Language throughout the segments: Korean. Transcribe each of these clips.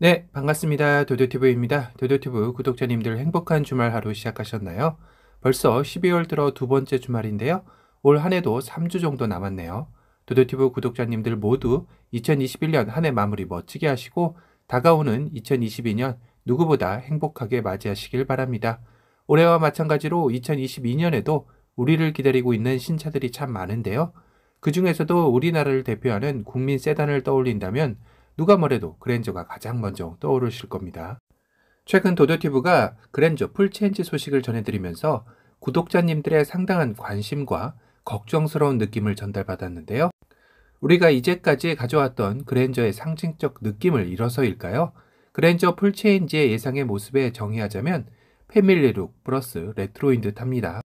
네, 반갑습니다. 도도튜브입니다. 도도튜브 구독자님들 행복한 주말 하루 시작하셨나요? 벌써 12월 들어 두 번째 주말인데요. 올 한 해도 3주 정도 남았네요. 도도튜브 구독자님들 모두 2021년 한 해 마무리 멋지게 하시고 다가오는 2022년 누구보다 행복하게 맞이하시길 바랍니다. 올해와 마찬가지로 2022년에도 우리를 기다리고 있는 신차들이 참 많은데요. 그 중에서도 우리나라를 대표하는 국민 세단을 떠올린다면 누가 뭐래도 그랜저가 가장 먼저 떠오르실 겁니다. 최근 도도티브가 그랜저 풀체인지 소식을 전해드리면서 구독자님들의 상당한 관심과 걱정스러운 느낌을 전달받았는데요. 우리가 이제까지 가져왔던 그랜저의 상징적 느낌을 잃어서일까요? 그랜저 풀체인지의 예상의 모습에 정의하자면 패밀리룩 플러스 레트로인 듯합니다.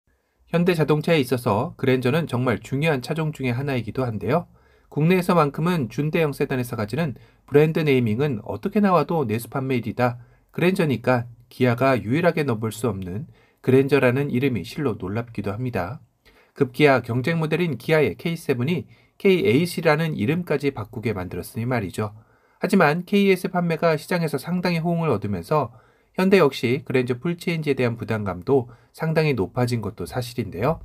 현대 자동차에 있어서 그랜저는 정말 중요한 차종 중의 하나이기도 한데요. 국내에서만큼은 준대형 세단에서 가지는 브랜드 네이밍은 어떻게 나와도 내수 판매 일이다. 그랜저니까 기아가 유일하게 넘볼 수 없는 그랜저라는 이름이 실로 놀랍기도 합니다. 급기야 경쟁 모델인 기아의 K7이 k 8이라는 이름까지 바꾸게 만들었으니 말이죠. 하지만 KS 판매가 시장에서 상당히 호응을 얻으면서 현대 역시 그랜저 풀체인지에 대한 부담감도 상당히 높아진 것도 사실인데요.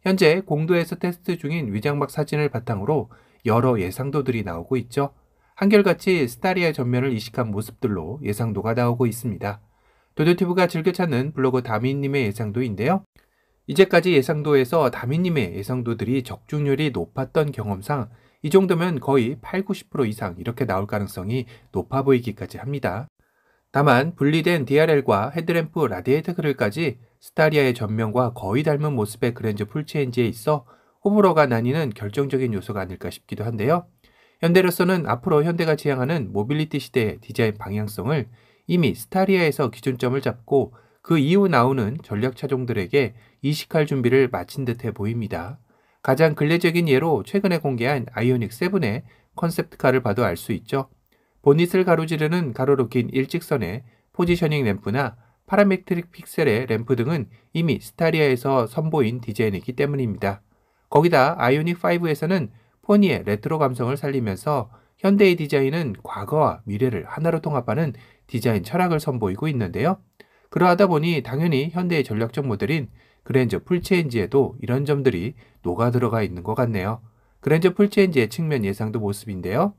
현재 공도에서 테스트 중인 위장막 사진을 바탕으로 여러 예상도들이 나오고 있죠. 한결같이 스타리아 전면을 이식한 모습들로 예상도가 나오고 있습니다. 도도티브가 즐겨 찾는 블로그 다미님의 예상도인데요. 이제까지 예상도에서 다미님의 예상도들이 적중률이 높았던 경험상 이 정도면 거의 8, 90% 이상 이렇게 나올 가능성이 높아 보이기까지 합니다. 다만 분리된 DRL과 헤드램프 라디에이터 그릴까지 스타리아의 전면과 거의 닮은 모습의 그랜저 풀체인지에 있어 호불호가 나뉘는 결정적인 요소가 아닐까 싶기도 한데요. 현대로서는 앞으로 현대가 지향하는 모빌리티 시대의 디자인 방향성을 이미 스타리아에서 기준점을 잡고 그 이후 나오는 전략 차종들에게 이식할 준비를 마친 듯해 보입니다. 가장 근례적인 예로 최근에 공개한 아이오닉 7의 컨셉트카를 봐도 알 수 있죠. 보닛을 가로지르는 가로로 긴 일직선의 포지셔닝 램프나 파라메트릭 픽셀의 램프 등은 이미 스타리아에서 선보인 디자인이기 때문입니다. 거기다 아이오닉 5에서는 포니의 레트로 감성을 살리면서 현대의 디자인은 과거와 미래를 하나로 통합하는 디자인 철학을 선보이고 있는데요. 그러하다 보니 당연히 현대의 전략적 모델인 그랜저 풀체인지에도 이런 점들이 녹아 들어가 있는 것 같네요. 그랜저 풀체인지의 측면 예상도 모습인데요.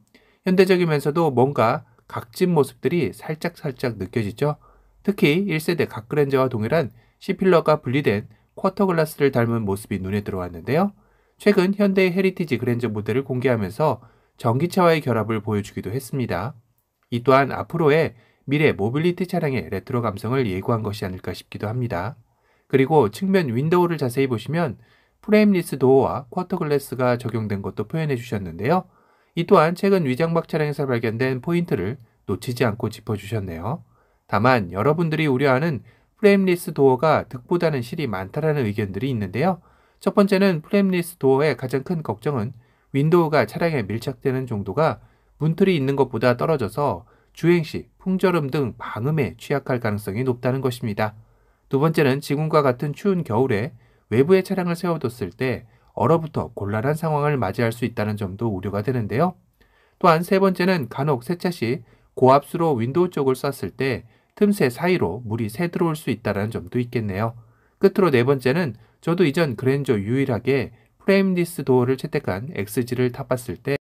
현대적이면서도 뭔가 각진 모습들이 살짝살짝 느껴지죠. 특히 1세대 각 그랜저와 동일한 c 필러가 분리된 쿼터글라스를 닮은 모습이 눈에 들어왔는데요. 최근 현대 의 헤리티지 그랜저 모델을 공개하면서 전기차와의 결합을 보여주기도 했습니다. 이 또한 앞으로의 미래 모빌리티 차량의 레트로 감성을 예고한 것이 아닐까 싶기도 합니다. 그리고 측면 윈도우를 자세히 보시면 프레임리스 도어와 쿼터 글래스가 적용된 것도 표현해 주셨는데요. 이 또한 최근 위장박 차량에서 발견된 포인트를 놓치지 않고 짚어주셨네요. 다만 여러분들이 우려하는 프레임리스 도어가 득보다는 실이 많다라는 의견들이 있는데요. 첫 번째는 프임리스 도어의 가장 큰 걱정은 윈도우가 차량에 밀착되는 정도가 문틀이 있는 것보다 떨어져서 주행 시 풍절음 등 방음에 취약할 가능성이 높다는 것입니다. 두 번째는 지금과 같은 추운 겨울에 외부의 차량을 세워뒀을 때 얼어붙어 곤란한 상황을 맞이할 수 있다는 점도 우려가 되는데요. 또한 세 번째는 간혹 세차 시 고압수로 윈도우 쪽을 쐈을 때 틈새 사이로 물이 새 들어올 수 있다는 점도 있겠네요. 끝으로 네 번째는 저도 이전 그랜저 유일하게 프레임리스 도어를 채택한 XG를 타봤을 때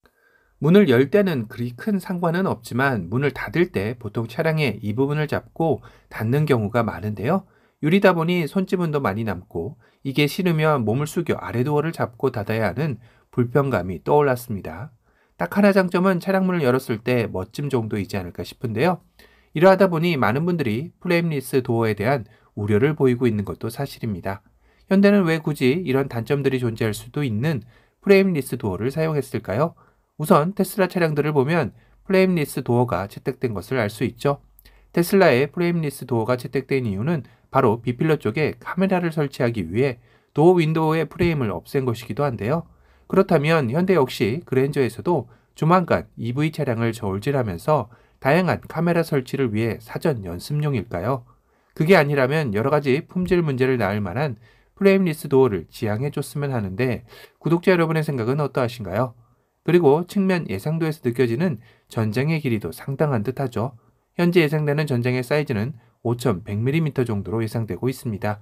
문을 열 때는 그리 큰 상관은 없지만 문을 닫을 때 보통 차량의 이 부분을 잡고 닫는 경우가 많은데요. 유리다 보니 손지문도 많이 남고 이게 싫으면 몸을 숙여 아래 도어를 잡고 닫아야 하는 불편감이 떠올랐습니다. 딱 하나 장점은 차량문을 열었을 때 멋짐 정도이지 않을까 싶은데요. 이러하다 보니 많은 분들이 프레임리스 도어에 대한 우려를 보이고 있는 것도 사실입니다. 현대는 왜 굳이 이런 단점들이 존재할 수도 있는 프레임리스 도어를 사용했을까요? 우선 테슬라 차량들을 보면 프레임리스 도어가 채택된 것을 알 수 있죠. 테슬라의 프레임리스 도어가 채택된 이유는 바로 비필러 쪽에 카메라를 설치하기 위해 도어 윈도우의 프레임을 없앤 것이기도 한데요. 그렇다면 현대 역시 그랜저에서도 조만간 EV 차량을 저울질하면서 다양한 카메라 설치를 위해 사전 연습용일까요? 그게 아니라면 여러 가지 품질 문제를 낳을 만한 프레임리스 도어를 지향해줬으면 하는데 구독자 여러분의 생각은 어떠하신가요? 그리고 측면 예상도에서 느껴지는 전장의 길이도 상당한 듯 하죠. 현재 예상되는 전장의 사이즈는 5100mm 정도로 예상되고 있습니다.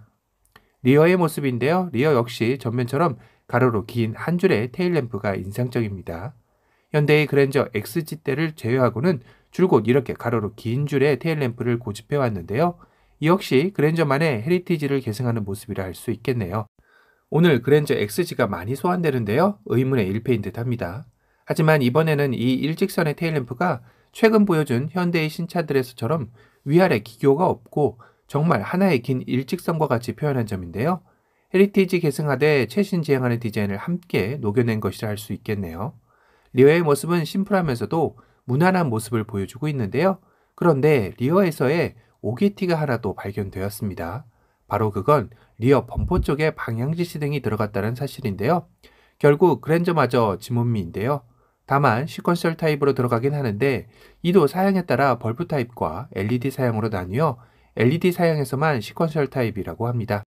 리어의 모습인데요. 리어 역시 전면처럼 가로로 긴 한 줄의 테일램프가 인상적입니다. 현대의 그랜저 XG대를 제외하고는 줄곧 이렇게 가로로 긴 줄의 테일램프를 고집해 왔는데요. 이 역시 그랜저만의 헤리티지를 계승하는 모습이라 할 수 있겠네요. 오늘 그랜저 XG가 많이 소환되는데요. 의문의 일패인 듯합니다. 하지만 이번에는 이 일직선의 테일램프가 최근 보여준 현대의 신차들에서처럼 위아래 기교가 없고 정말 하나의 긴 일직선과 같이 표현한 점인데요. 헤리티지 계승하되 최신 지향하는 디자인을 함께 녹여낸 것이라 할 수 있겠네요. 리어의 모습은 심플하면서도 무난한 모습을 보여주고 있는데요. 그런데 리어에서의 오기티가 하나 또 발견되었습니다. 바로 그건 리어 범퍼 쪽에 방향지시 등이 들어갔다는 사실인데요. 결국 그랜저마저 지문미인데요. 다만 시퀀셜 타입으로 들어가긴 하는데 이도 사양에 따라 벌프 타입과 LED 사양으로 나뉘어 LED 사양에서만 시퀀셜 타입이라고 합니다.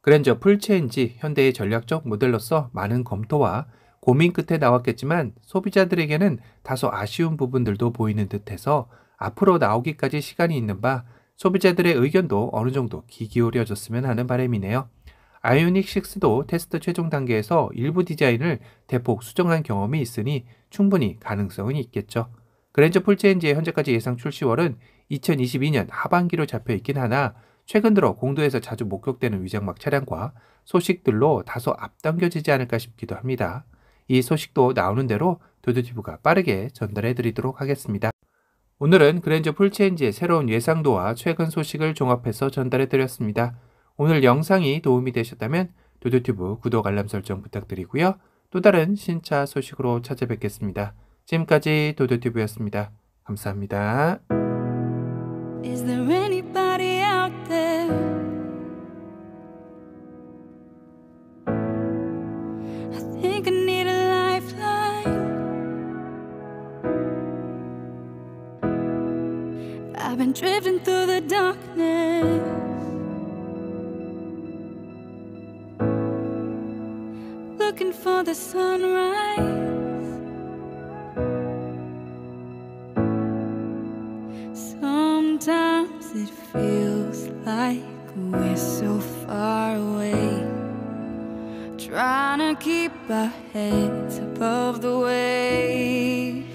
그랜저 풀체인지 현대의 전략적 모델로서 많은 검토와 고민 끝에 나왔겠지만 소비자들에게는 다소 아쉬운 부분들도 보이는 듯해서 앞으로 나오기까지 시간이 있는 바 소비자들의 의견도 어느 정도 귀 기울여졌으면 하는 바람이네요. 아이오닉 6도 테스트 최종 단계에서 일부 디자인을 대폭 수정한 경험이 있으니 충분히 가능성은 있겠죠. 그랜저 풀체인지의 현재까지 예상 출시월은 2022년 하반기로 잡혀 있긴 하나 최근 들어 공도에서 자주 목격되는 위장막 차량과 소식들로 다소 앞당겨지지 않을까 싶기도 합니다. 이 소식도 나오는 대로 도드튜브가 빠르게 전달해 드리도록 하겠습니다. 오늘은 그랜저 풀체인지의 새로운 예상도와 최근 소식을 종합해서 전달해드렸습니다. 오늘 영상이 도움이 되셨다면 도도튜브 구독 알람 설정 부탁드리고요. 또 다른 신차 소식으로 찾아뵙겠습니다. 지금까지 도도튜브였습니다. 감사합니다. Looking for the sunrise Sometimes it feels like we're so far away Trying to keep our heads above the waves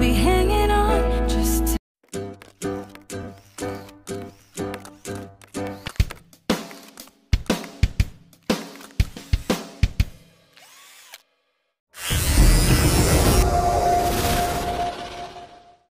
be